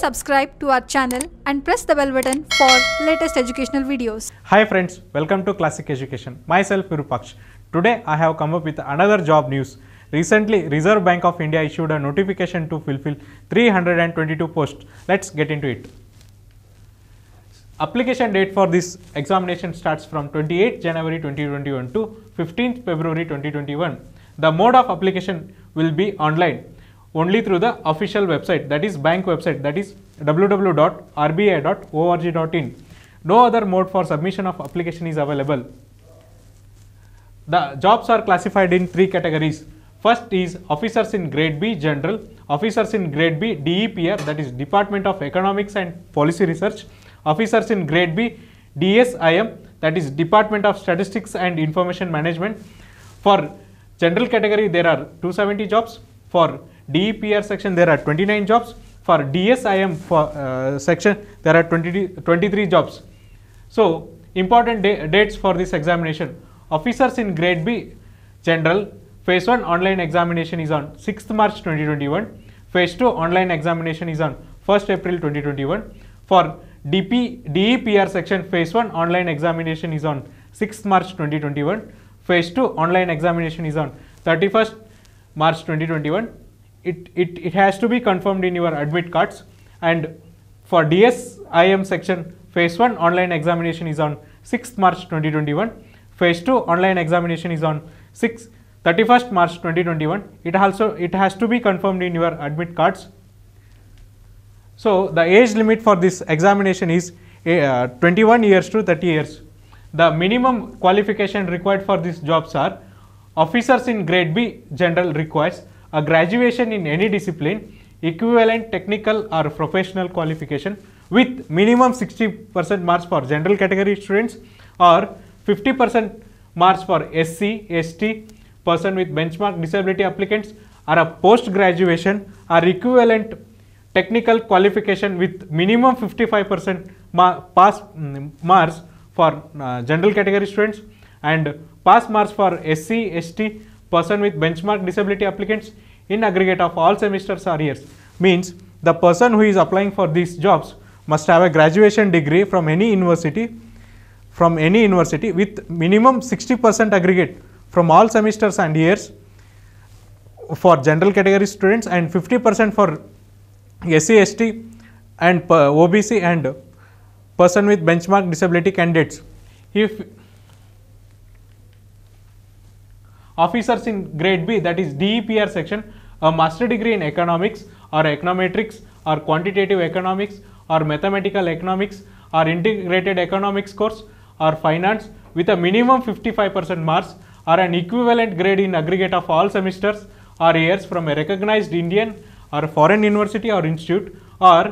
subscribe to our channel and press the bell button for latest educational videos. Hi friends, welcome to Classic Education. Myself Virupaksh. Today I have come up with another job news. Recently, Reserve Bank of India issued a notification to fulfill 322 posts. Let's get into it. Application date for this examination starts from 28 January 2021 to 15 February 2021. The mode of application will be online only through the official website that is bank website that is www.rbi.org.in. No other mode for submission of application is available. The jobs are classified in three categories. First is officers in grade B general, officers in grade B DEPR that is Department of Economics and Policy Research, officers in grade B DSIM that is Department of Statistics and Information Management. For general category there are 270 jobs, for DEPR section there are 29 jobs. For DSIM for, uh, section there are 20, 23 jobs. So important dates for this examination. Officers in grade B general phase 1 online examination is on 6th March 2021. Phase 2 online examination is on 1st April 2021. For DP, DEPR section phase 1 online examination is on 6th March 2021. Phase 2 online examination is on 31st March 2021 it, it, it has to be confirmed in your admit cards and for DSIM section phase 1 online examination is on 6th March 2021 phase 2 online examination is on 6th, 31st March 2021 it also it has to be confirmed in your admit cards so the age limit for this examination is eh, uh, 21 years to 30 years the minimum qualification required for these jobs are officers in grade B general requires a graduation in any discipline, equivalent technical or professional qualification with minimum 60% marks for general category students or 50% marks for SC, ST, person with benchmark disability applicants or a post graduation or equivalent technical qualification with minimum 55% pass mm, marks for uh, general category students and pass marks for SC, ST person with benchmark disability applicants in aggregate of all semesters or years means the person who is applying for these jobs must have a graduation degree from any university from any university with minimum 60 percent aggregate from all semesters and years for general category students and 50 percent for SC, ST and uh, OBC and person with benchmark disability candidates. If officers in grade B that is DEPR section, a master degree in economics or econometrics or quantitative economics or mathematical economics or integrated economics course or finance with a minimum 55% marks or an equivalent grade in aggregate of all semesters or years from a recognized Indian or foreign university or institute or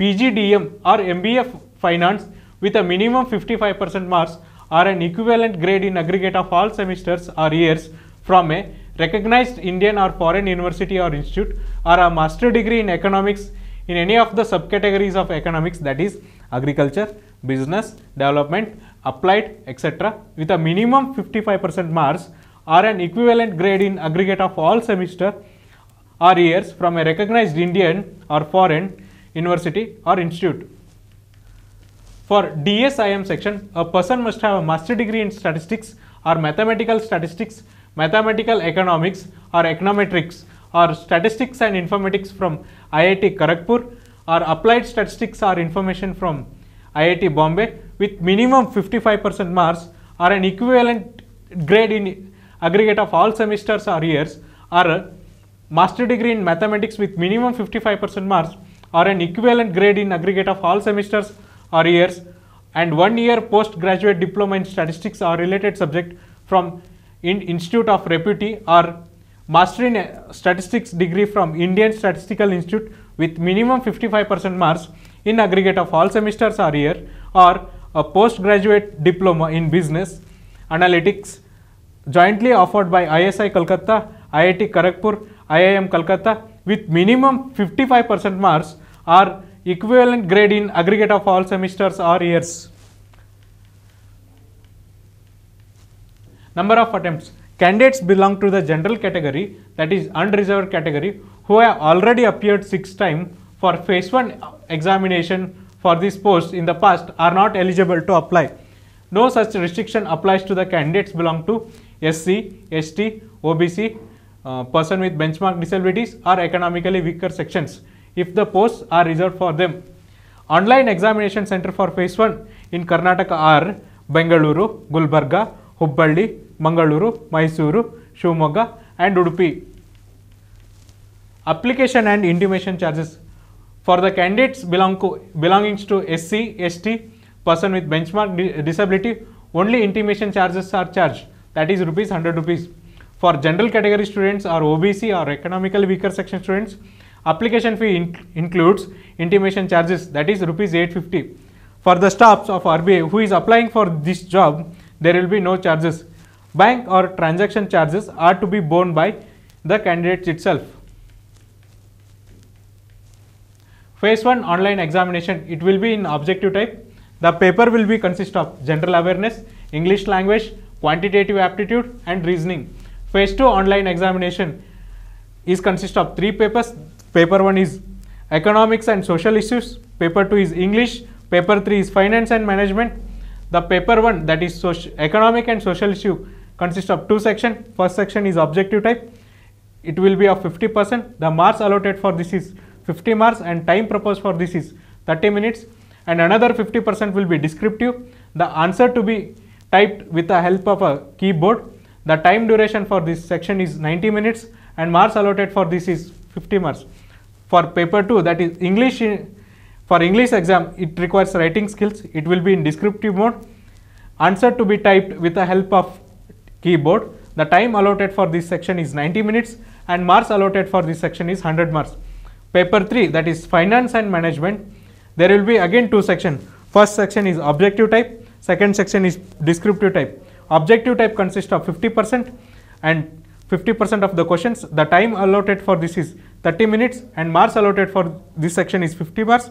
PGDM or MBA finance with a minimum 55% marks or an equivalent grade in aggregate of all semesters or years from a recognized Indian or foreign university or institute or a master degree in economics in any of the subcategories of economics that is agriculture, business, development, applied etc. with a minimum 55 percent marks or an equivalent grade in aggregate of all semester or years from a recognized Indian or foreign university or institute. For DSIM section, a person must have a master degree in statistics or mathematical statistics mathematical economics or econometrics or statistics and informatics from IIT Kharagpur or applied statistics or information from IIT Bombay with minimum 55 percent marks or an equivalent grade in aggregate of all semesters or years or a master degree in mathematics with minimum 55 percent marks or an equivalent grade in aggregate of all semesters or years and one year postgraduate diploma in statistics or related subject from in Institute of Reputee or Master in Statistics degree from Indian Statistical Institute with minimum 55% marks in aggregate of all semesters or year or a postgraduate diploma in business analytics jointly offered by ISI Kolkata, IIT Kharagpur, IIM Kolkata with minimum 55% marks are equivalent grade in aggregate of all semesters or years. Number of attempts. Candidates belong to the general category that is unreserved category who have already appeared six times for phase 1 examination for this post in the past are not eligible to apply. No such restriction applies to the candidates belong to SC, ST, OBC, uh, person with benchmark disabilities or economically weaker sections if the posts are reserved for them. Online examination center for phase 1 in Karnataka are Bengaluru, Gulbarga, Hubballi, Mangaluru, Mysuru, Shivamogga and Udupi. application and intimation charges for the candidates belong belongings to SC, ST, person with benchmark disability, only intimation charges are charged that is rupees 100 rupees. For general category students or OBC or economically weaker section students, application fee in includes intimation charges that is rupees 850. For the staffs of RBA who is applying for this job, there will be no charges bank or transaction charges are to be borne by the candidates itself. Phase 1 online examination, it will be in objective type. The paper will be consist of general awareness, English language, quantitative aptitude and reasoning. Phase 2 online examination is consist of three papers. Paper 1 is economics and social issues, paper 2 is English, paper 3 is finance and management. The paper 1 that is economic and social issue consists of two sections. First section is objective type. It will be of 50 percent. The marks allotted for this is 50 marks and time proposed for this is 30 minutes and another 50 percent will be descriptive. The answer to be typed with the help of a keyboard. The time duration for this section is 90 minutes and marks allotted for this is 50 marks. For paper 2 that is English for English exam it requires writing skills. It will be in descriptive mode. Answer to be typed with the help of keyboard. The time allotted for this section is 90 minutes and marks allotted for this section is 100 marks. Paper 3 that is finance and management, there will be again two sections. First section is objective type, second section is descriptive type. Objective type consists of 50% and 50% of the questions. The time allotted for this is 30 minutes and marks allotted for this section is 50 marks.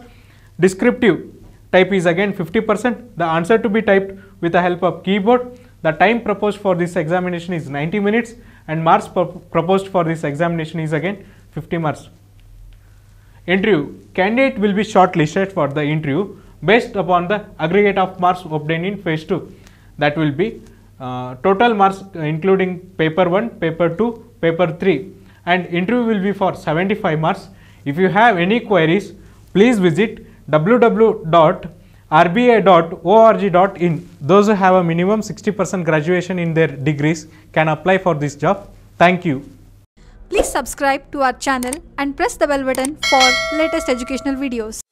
Descriptive type is again 50%. The answer to be typed with the help of keyboard the time proposed for this examination is 90 minutes and marks proposed for this examination is again 50 marks. Interview Candidate will be shortlisted for the interview based upon the aggregate of marks obtained in phase 2. That will be uh, total marks uh, including paper 1, paper 2, paper 3 and interview will be for 75 marks. If you have any queries, please visit www rbi.org.in, those who have a minimum 60% graduation in their degrees can apply for this job. Thank you. Please subscribe to our channel and press the bell button for latest educational videos.